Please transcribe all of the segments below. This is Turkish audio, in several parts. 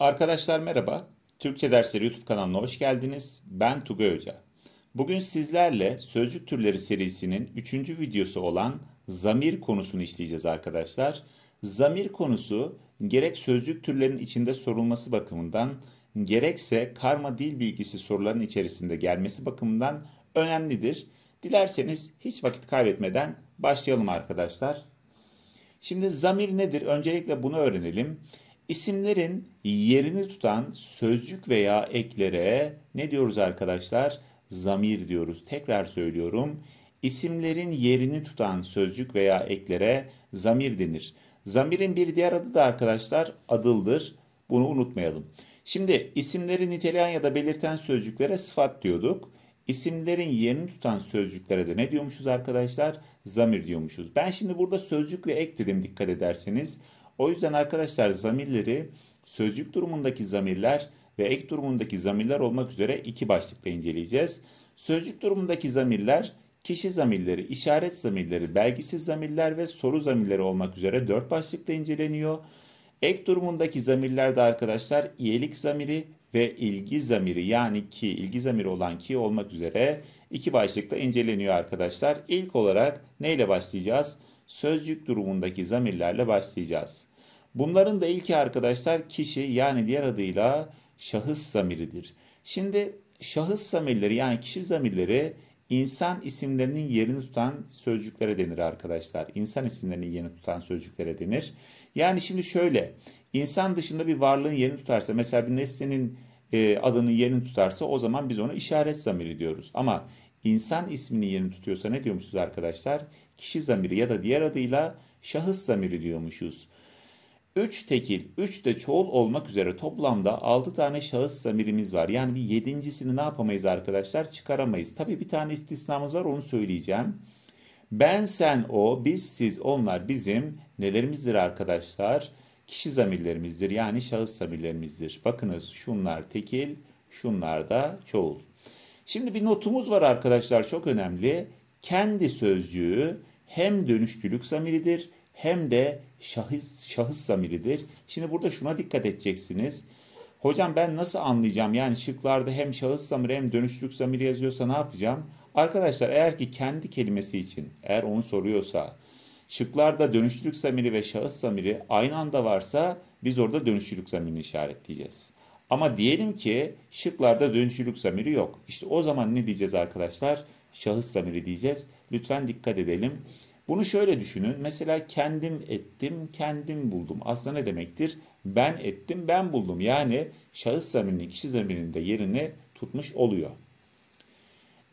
Arkadaşlar merhaba. Türkçe Dersleri YouTube kanalına hoş geldiniz. Ben Tugay Hoca. Bugün sizlerle sözcük türleri serisinin 3. videosu olan zamir konusunu işleyeceğiz arkadaşlar. Zamir konusu gerek sözcük türlerinin içinde sorulması bakımından gerekse karma dil bilgisi sorularının içerisinde gelmesi bakımından önemlidir. Dilerseniz hiç vakit kaybetmeden başlayalım arkadaşlar. Şimdi zamir nedir? Öncelikle bunu öğrenelim. İsimlerin yerini tutan sözcük veya eklere ne diyoruz arkadaşlar? Zamir diyoruz. Tekrar söylüyorum. İsimlerin yerini tutan sözcük veya eklere zamir denir. Zamirin bir diğer adı da arkadaşlar adıldır. Bunu unutmayalım. Şimdi isimleri niteleyen ya da belirten sözcüklere sıfat diyorduk. İsimlerin yerini tutan sözcüklere de ne diyormuşuz arkadaşlar? Zamir diyormuşuz. Ben şimdi burada sözcük ve ek dedim dikkat ederseniz. O yüzden arkadaşlar zamirleri sözcük durumundaki zamirler ve ek durumundaki zamirler olmak üzere iki başlıkta inceleyeceğiz. Sözcük durumundaki zamirler kişi zamirleri, işaret zamirleri, belgisiz zamirler ve soru zamirleri olmak üzere dört başlıkta inceleniyor. Ek durumundaki zamirler de arkadaşlar iyilik zamiri ve ilgi zamiri yani ki ilgi zamiri olan ki olmak üzere iki başlıkta inceleniyor arkadaşlar. İlk olarak neyle başlayacağız? Sözcük durumundaki zamirlerle başlayacağız. Bunların da ilki arkadaşlar kişi yani diğer adıyla şahıs zamiridir. Şimdi şahıs zamirleri yani kişi zamirleri insan isimlerinin yerini tutan sözcüklere denir arkadaşlar. İnsan isimlerinin yerini tutan sözcüklere denir. Yani şimdi şöyle insan dışında bir varlığın yerini tutarsa mesela bir nesnenin e, adının yerini tutarsa o zaman biz ona işaret zamiri diyoruz. Ama insan isminin yerini tutuyorsa ne diyormuşuz arkadaşlar? Kişi zamiri ya da diğer adıyla şahıs zamiri diyormuşuz. 3 tekil, 3 de çoğul olmak üzere toplamda 6 tane şahıs zamirimiz var. Yani bir yedincisini ne yapamayız arkadaşlar? Çıkaramayız. Tabii bir tane istisnamız var onu söyleyeceğim. Ben, sen, o, biz, siz, onlar bizim nelerimizdir arkadaşlar? Kişi zamirlerimizdir yani şahıs zamirlerimizdir. Bakınız şunlar tekil, şunlar da çoğul. Şimdi bir notumuz var arkadaşlar çok önemli. Kendi sözcüğü hem dönüşçülük zamiridir hem de şahıs şahıs zamiridir. Şimdi burada şuna dikkat edeceksiniz. Hocam ben nasıl anlayacağım? Yani şıklarda hem şahıs zamiri hem dönüştürük zamiri yazıyorsa ne yapacağım? Arkadaşlar eğer ki kendi kelimesi için eğer onu soruyorsa şıklarda dönüştürük zamiri ve şahıs zamiri aynı anda varsa biz orada dönüştürük zamirini işaretleyeceğiz. Ama diyelim ki şıklarda dönüştürük zamiri yok. İşte o zaman ne diyeceğiz arkadaşlar? Şahıs zamiri diyeceğiz. Lütfen dikkat edelim. Bunu şöyle düşünün. Mesela kendim ettim, kendim buldum. Aslında ne demektir? Ben ettim, ben buldum. Yani şahıs zamirini, kişi zamirinde yerini tutmuş oluyor.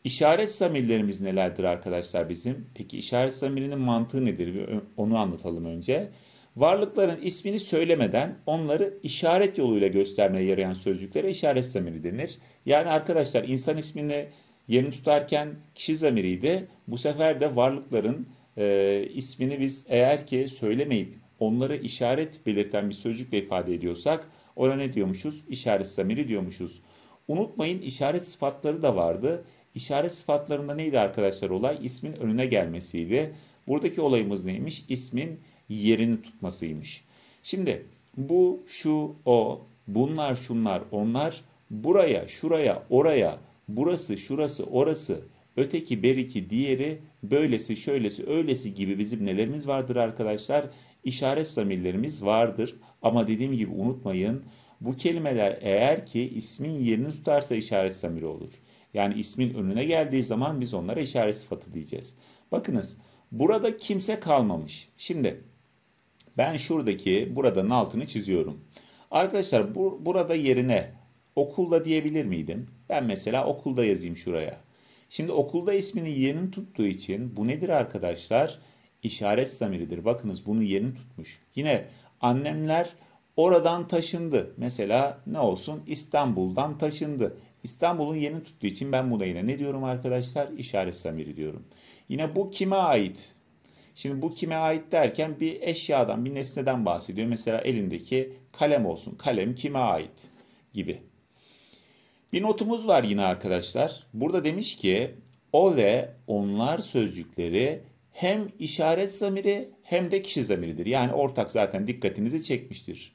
İşaret zamirlerimiz nelerdir arkadaşlar bizim? Peki işaret zamirinin mantığı nedir? onu anlatalım önce. Varlıkların ismini söylemeden onları işaret yoluyla göstermeye yarayan sözcüklere işaret zamiri denir. Yani arkadaşlar insan ismini yerini tutarken kişi zamiriydi. Bu sefer de varlıkların e, ismini biz eğer ki söylemeyip onlara işaret belirten bir sözcükle ifade ediyorsak ona ne diyormuşuz? İşaret zamiri diyormuşuz. Unutmayın işaret sıfatları da vardı. İşaret sıfatlarında neydi arkadaşlar olay? İsmin önüne gelmesiydi. Buradaki olayımız neymiş? İsmin yerini tutmasıymış. Şimdi bu, şu, o, bunlar, şunlar, onlar buraya, şuraya, oraya, burası, şurası, orası Öteki, beriki, diğeri, böylesi, şöylesi, öylesi gibi bizim nelerimiz vardır arkadaşlar? işaret zamirlerimiz vardır. Ama dediğim gibi unutmayın bu kelimeler eğer ki ismin yerini tutarsa işaret zamiri olur. Yani ismin önüne geldiği zaman biz onlara işaret sıfatı diyeceğiz. Bakınız burada kimse kalmamış. Şimdi ben şuradaki buradan altını çiziyorum. Arkadaşlar bu, burada yerine okulda diyebilir miydim? Ben mesela okulda yazayım şuraya. Şimdi okulda ismini yeğenin tuttuğu için bu nedir arkadaşlar? İşaret zamiridir. Bakınız bunu yeğenin tutmuş. Yine annemler oradan taşındı. Mesela ne olsun? İstanbul'dan taşındı. İstanbul'un yerini tuttuğu için ben buna yine ne diyorum arkadaşlar? İşaret zamiri diyorum. Yine bu kime ait? Şimdi bu kime ait derken bir eşyadan, bir nesneden bahsediyor. Mesela elindeki kalem olsun. Kalem kime ait? Gibi. Bir notumuz var yine arkadaşlar. Burada demiş ki o ve onlar sözcükleri hem işaret zamiri hem de kişi zamiridir. Yani ortak zaten dikkatinizi çekmiştir.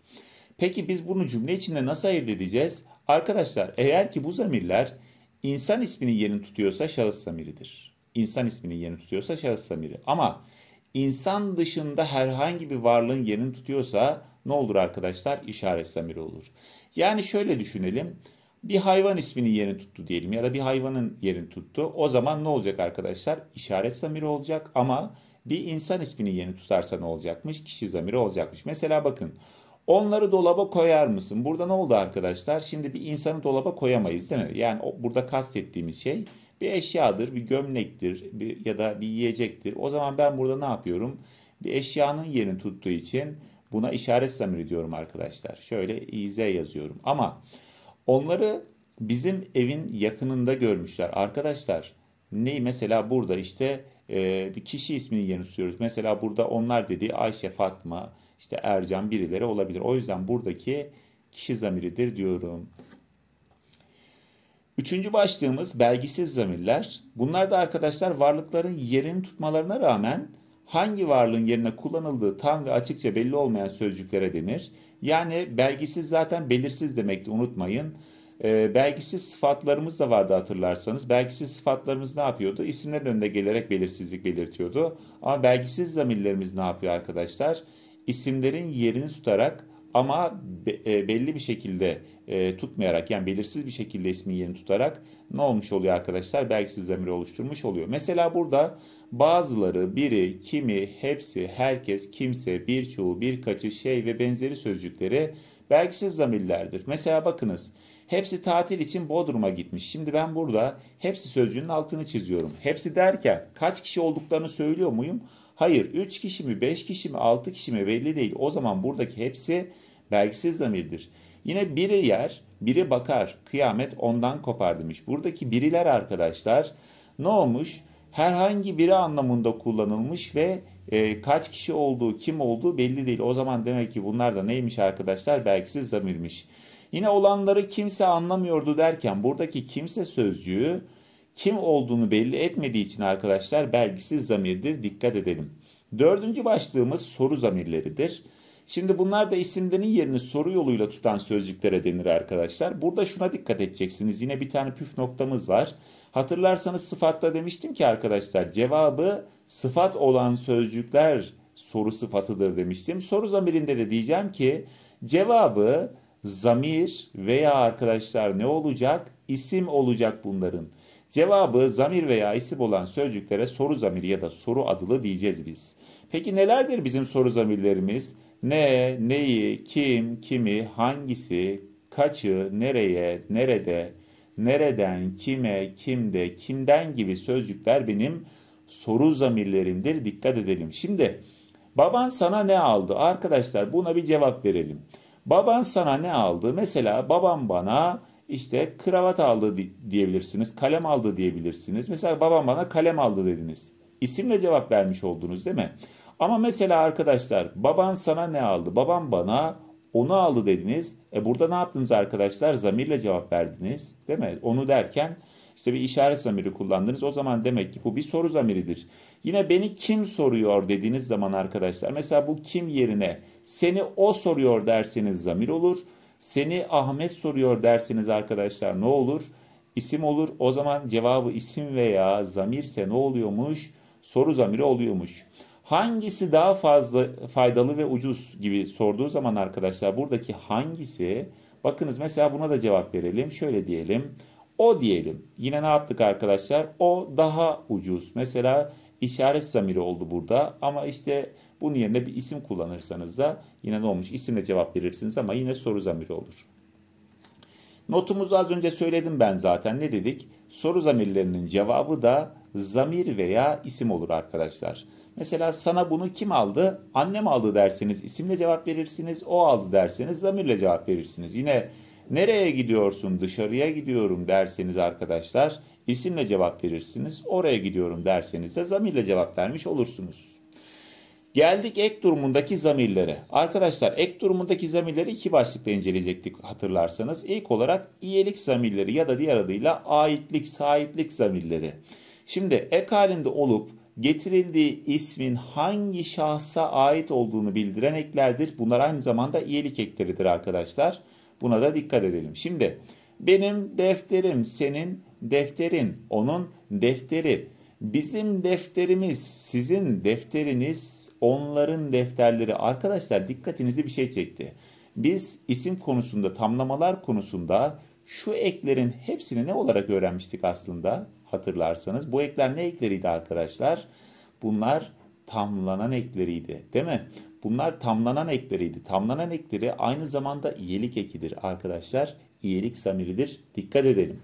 Peki biz bunu cümle içinde nasıl ayırt edeceğiz? Arkadaşlar eğer ki bu zamirler insan isminin yerini tutuyorsa şahıs zamiridir. İnsan isminin yerini tutuyorsa şahıs zamiri. Ama insan dışında herhangi bir varlığın yerini tutuyorsa ne olur arkadaşlar? İşaret zamiri olur. Yani şöyle düşünelim bir hayvan isminin yerini tuttu diyelim ya da bir hayvanın yerini tuttu. O zaman ne olacak arkadaşlar? İşaret zamiri olacak ama bir insan isminin yerini tutarsa ne olacakmış? Kişi zamiri olacakmış. Mesela bakın onları dolaba koyar mısın? Burada ne oldu arkadaşlar? Şimdi bir insanı dolaba koyamayız değil mi? Yani burada kastettiğimiz şey bir eşyadır, bir gömlektir bir, ya da bir yiyecektir. O zaman ben burada ne yapıyorum? Bir eşyanın yerini tuttuğu için buna işaret zamiri diyorum arkadaşlar. Şöyle iz yazıyorum ama... Onları bizim evin yakınında görmüşler. Arkadaşlar neyi mesela burada işte e, bir kişi ismini yeni tutuyoruz. Mesela burada onlar dediği Ayşe, Fatma, işte Ercan birileri olabilir. O yüzden buradaki kişi zamiridir diyorum. Üçüncü başlığımız belgisiz zamirler. Bunlar da arkadaşlar varlıkların yerini tutmalarına rağmen hangi varlığın yerine kullanıldığı tam ve açıkça belli olmayan sözcüklere denir. Yani belgisiz zaten belirsiz demekti unutmayın. E, belgisiz sıfatlarımız da vardı hatırlarsanız. Belgisiz sıfatlarımız ne yapıyordu? İsimlerin önüne gelerek belirsizlik belirtiyordu. Ama belgisiz zamirlerimiz ne yapıyor arkadaşlar? İsimlerin yerini tutarak ama be, e, belli bir şekilde e, tutmayarak yani belirsiz bir şekilde ismin yerini tutarak ne olmuş oluyor arkadaşlar? Belki zamiri oluşturmuş oluyor. Mesela burada bazıları, biri, kimi, hepsi, herkes, kimse, birçoğu, birkaçı, şey ve benzeri sözcükleri belgisiz zamirlerdir. Mesela bakınız hepsi tatil için Bodrum'a gitmiş. Şimdi ben burada hepsi sözcüğünün altını çiziyorum. Hepsi derken kaç kişi olduklarını söylüyor muyum? Hayır 3 kişi mi 5 kişi mi 6 kişi mi belli değil. O zaman buradaki hepsi belgisiz zamirdir. Yine biri yer, biri bakar. Kıyamet ondan kopar demiş. Buradaki biriler arkadaşlar ne olmuş? Herhangi biri anlamında kullanılmış ve e, kaç kişi olduğu, kim olduğu belli değil. O zaman demek ki bunlar da neymiş arkadaşlar? Belgisiz zamirmiş. Yine olanları kimse anlamıyordu derken buradaki kimse sözcüğü kim olduğunu belli etmediği için arkadaşlar belgisiz zamirdir dikkat edelim. Dördüncü başlığımız soru zamirleridir. Şimdi bunlar da isimlerin yerini soru yoluyla tutan sözcüklere denir arkadaşlar. Burada şuna dikkat edeceksiniz. Yine bir tane püf noktamız var. Hatırlarsanız sıfatta demiştim ki arkadaşlar cevabı sıfat olan sözcükler soru sıfatıdır demiştim. Soru zamirinde de diyeceğim ki cevabı zamir veya arkadaşlar ne olacak? İsim olacak bunların. Cevabı zamir veya isim olan sözcüklere soru zamiri ya da soru adılı diyeceğiz biz. Peki nelerdir bizim soru zamirlerimiz? Ne, neyi, kim, kimi, hangisi, kaçı, nereye, nerede, nereden, kime, kimde, kimden gibi sözcükler benim soru zamirlerimdir. Dikkat edelim. Şimdi baban sana ne aldı? Arkadaşlar buna bir cevap verelim. Baban sana ne aldı? Mesela babam bana işte kravat aldı diyebilirsiniz, kalem aldı diyebilirsiniz. Mesela babam bana kalem aldı dediniz. İsimle cevap vermiş oldunuz değil mi? Ama mesela arkadaşlar baban sana ne aldı? Babam bana onu aldı dediniz. E burada ne yaptınız arkadaşlar? Zamirle cevap verdiniz değil mi? Onu derken işte bir işaret zamiri kullandınız. O zaman demek ki bu bir soru zamiridir. Yine beni kim soruyor dediğiniz zaman arkadaşlar mesela bu kim yerine seni o soruyor derseniz zamir olur. Seni Ahmet soruyor dersiniz arkadaşlar ne olur? İsim olur. O zaman cevabı isim veya zamirse ne oluyormuş? Soru zamiri oluyormuş. Hangisi daha fazla faydalı ve ucuz gibi sorduğu zaman arkadaşlar buradaki hangisi? Bakınız mesela buna da cevap verelim. Şöyle diyelim. O diyelim. Yine ne yaptık arkadaşlar? O daha ucuz. Mesela işaret zamiri oldu burada ama işte bunun yerine bir isim kullanırsanız da yine ne olmuş isimle cevap verirsiniz ama yine soru zamiri olur. Notumuzu az önce söyledim ben zaten ne dedik? Soru zamirlerinin cevabı da zamir veya isim olur arkadaşlar. Mesela sana bunu kim aldı? Annem aldı derseniz isimle cevap verirsiniz. O aldı derseniz zamirle cevap verirsiniz. Yine nereye gidiyorsun? Dışarıya gidiyorum derseniz arkadaşlar isimle cevap verirsiniz. Oraya gidiyorum derseniz de zamirle cevap vermiş olursunuz. Geldik ek durumundaki zamirlere. Arkadaşlar ek durumundaki zamirleri iki başlıkta inceleyecektik hatırlarsanız. İlk olarak iyilik zamirleri ya da diğer adıyla aitlik, sahiplik zamirleri. Şimdi ek halinde olup getirildiği ismin hangi şahsa ait olduğunu bildiren eklerdir. Bunlar aynı zamanda iyilik ekleridir arkadaşlar. Buna da dikkat edelim. Şimdi benim defterim senin defterin, onun defteri. Bizim defterimiz, sizin defteriniz, onların defterleri. Arkadaşlar dikkatinizi bir şey çekti. Biz isim konusunda, tamlamalar konusunda şu eklerin hepsini ne olarak öğrenmiştik aslında hatırlarsanız. Bu ekler ne ekleriydi arkadaşlar? Bunlar tamlanan ekleriydi değil mi? Bunlar tamlanan ekleriydi. Tamlanan ekleri aynı zamanda iyilik ekidir arkadaşlar. İyilik zamiridir. Dikkat edelim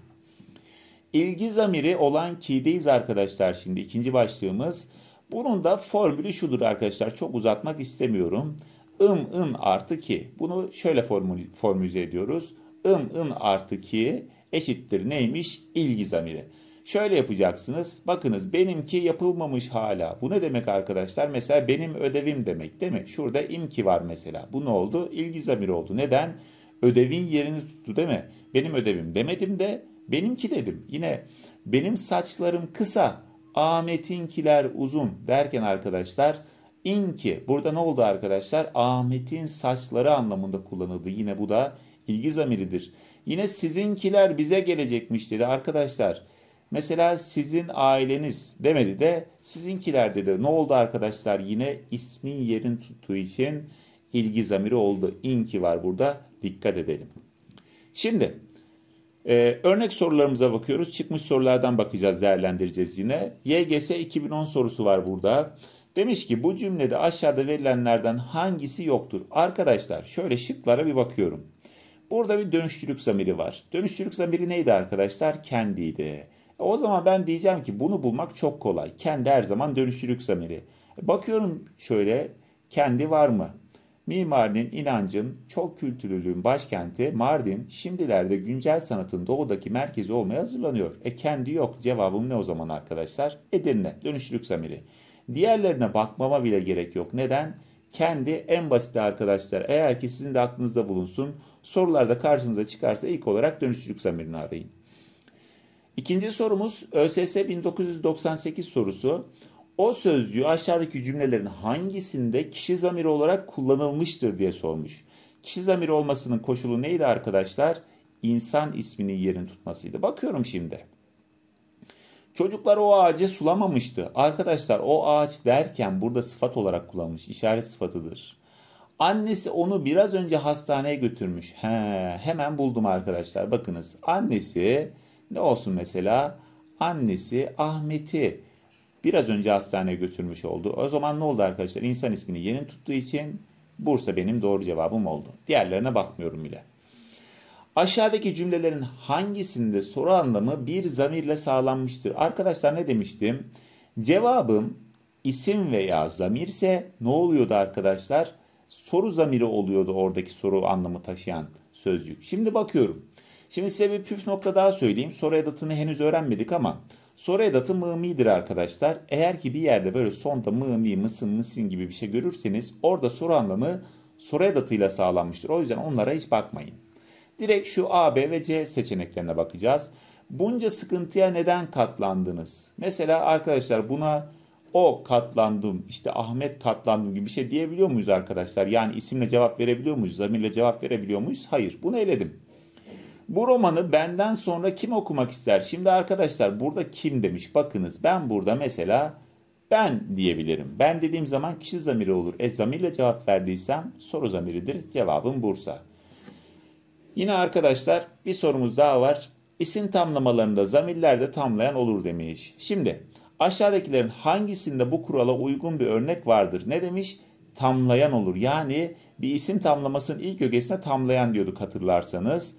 ilgi zamiri olan ki'deyiz arkadaşlar şimdi ikinci başlığımız. Bunun da formülü şudur arkadaşlar çok uzatmak istemiyorum. Im ın artı ki bunu şöyle formül, formülize ediyoruz. Im ın artı ki eşittir neymiş ilgi zamiri. Şöyle yapacaksınız. Bakınız benimki yapılmamış hala. Bu ne demek arkadaşlar? Mesela benim ödevim demek değil mi? Şurada imki var mesela. Bu ne oldu? İlgi zamiri oldu. Neden? Ödevin yerini tuttu değil mi? Benim ödevim demedim de Benimki dedim. Yine benim saçlarım kısa, Ahmet'inkiler uzun derken arkadaşlar inki burada ne oldu arkadaşlar? Ahmet'in saçları anlamında kullanıldı. Yine bu da ilgi zamiridir. Yine sizinkiler bize gelecekmiş dedi arkadaşlar. Mesela sizin aileniz demedi de sizinkiler dedi. Ne oldu arkadaşlar? Yine ismin yerin tuttuğu için ilgi zamiri oldu. inki var burada. Dikkat edelim. Şimdi ee, örnek sorularımıza bakıyoruz. Çıkmış sorulardan bakacağız, değerlendireceğiz yine. YGS 2010 sorusu var burada. Demiş ki bu cümlede aşağıda verilenlerden hangisi yoktur? Arkadaşlar şöyle şıklara bir bakıyorum. Burada bir dönüşçülük zamiri var. Dönüşçülük zamiri neydi arkadaşlar? Kendiydi. E, o zaman ben diyeceğim ki bunu bulmak çok kolay. Kendi her zaman dönüşçülük zamiri. E, bakıyorum şöyle kendi var mı? Mimarinin, inancın, çok kültürlülüğün başkenti Mardin şimdilerde güncel sanatın doğudaki merkezi olmaya hazırlanıyor. E kendi yok. Cevabım ne o zaman arkadaşlar? Edirne. Dönüştürük Samiri. Diğerlerine bakmama bile gerek yok. Neden? Kendi en basit arkadaşlar. Eğer ki sizin de aklınızda bulunsun. Sorularda karşınıza çıkarsa ilk olarak dönüştürük Samiri'ni arayın. İkinci sorumuz ÖSS 1998 sorusu. O sözcüğü aşağıdaki cümlelerin hangisinde kişi zamiri olarak kullanılmıştır diye sormuş. Kişi zamiri olmasının koşulu neydi arkadaşlar? İnsan isminin yerini tutmasıydı. Bakıyorum şimdi. Çocuklar o ağacı sulamamıştı. Arkadaşlar o ağaç derken burada sıfat olarak kullanmış. İşaret sıfatıdır. Annesi onu biraz önce hastaneye götürmüş. He, hemen buldum arkadaşlar. Bakınız annesi ne olsun mesela? Annesi Ahmet'i Biraz önce hastaneye götürmüş oldu. O zaman ne oldu arkadaşlar? İnsan ismini yerin tuttuğu için Bursa benim doğru cevabım oldu. Diğerlerine bakmıyorum bile. Aşağıdaki cümlelerin hangisinde soru anlamı bir zamirle sağlanmıştır? Arkadaşlar ne demiştim? Cevabım isim veya zamirse ne oluyordu arkadaşlar? Soru zamiri oluyordu oradaki soru anlamı taşıyan sözcük. Şimdi bakıyorum. Şimdi size bir püf nokta daha söyleyeyim. Soru edatını henüz öğrenmedik ama Soru edatı mı arkadaşlar. Eğer ki bir yerde böyle sonda mı mi mısın mısın gibi bir şey görürseniz orada soru anlamı soru edatıyla sağlanmıştır. O yüzden onlara hiç bakmayın. Direkt şu A, B ve C seçeneklerine bakacağız. Bunca sıkıntıya neden katlandınız? Mesela arkadaşlar buna o katlandım, işte Ahmet katlandım gibi bir şey diyebiliyor muyuz arkadaşlar? Yani isimle cevap verebiliyor muyuz, zamirle cevap verebiliyor muyuz? Hayır, bunu eledim. Bu romanı benden sonra kim okumak ister? Şimdi arkadaşlar burada kim demiş? Bakınız ben burada mesela ben diyebilirim. Ben dediğim zaman kişi zamiri olur. E zamirle cevap verdiysem soru zamiridir. Cevabım Bursa. Yine arkadaşlar bir sorumuz daha var. İsim tamlamalarında zamirlerde tamlayan olur demiş. Şimdi aşağıdakilerin hangisinde bu kurala uygun bir örnek vardır? Ne demiş? Tamlayan olur. Yani bir isim tamlamasının ilk ögesine tamlayan diyorduk hatırlarsanız.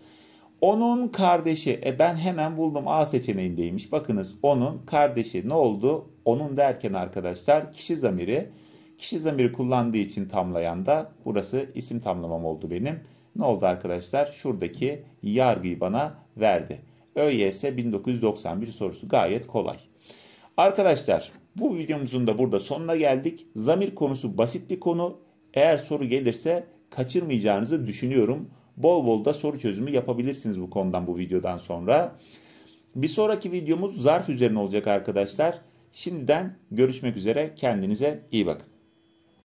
Onun kardeşi e ben hemen buldum A seçeneğindeymiş. Bakınız onun kardeşi ne oldu? Onun derken arkadaşlar kişi zamiri kişi zamiri kullandığı için tamlayan da burası isim tamlamam oldu benim. Ne oldu arkadaşlar? Şuradaki yargıyı bana verdi. ÖYS 1991 sorusu gayet kolay. Arkadaşlar bu videomuzun da burada sonuna geldik. Zamir konusu basit bir konu. Eğer soru gelirse kaçırmayacağınızı düşünüyorum. Bol bol da soru çözümü yapabilirsiniz bu konudan bu videodan sonra. Bir sonraki videomuz zarf üzerine olacak arkadaşlar. Şimdiden görüşmek üzere kendinize iyi bakın.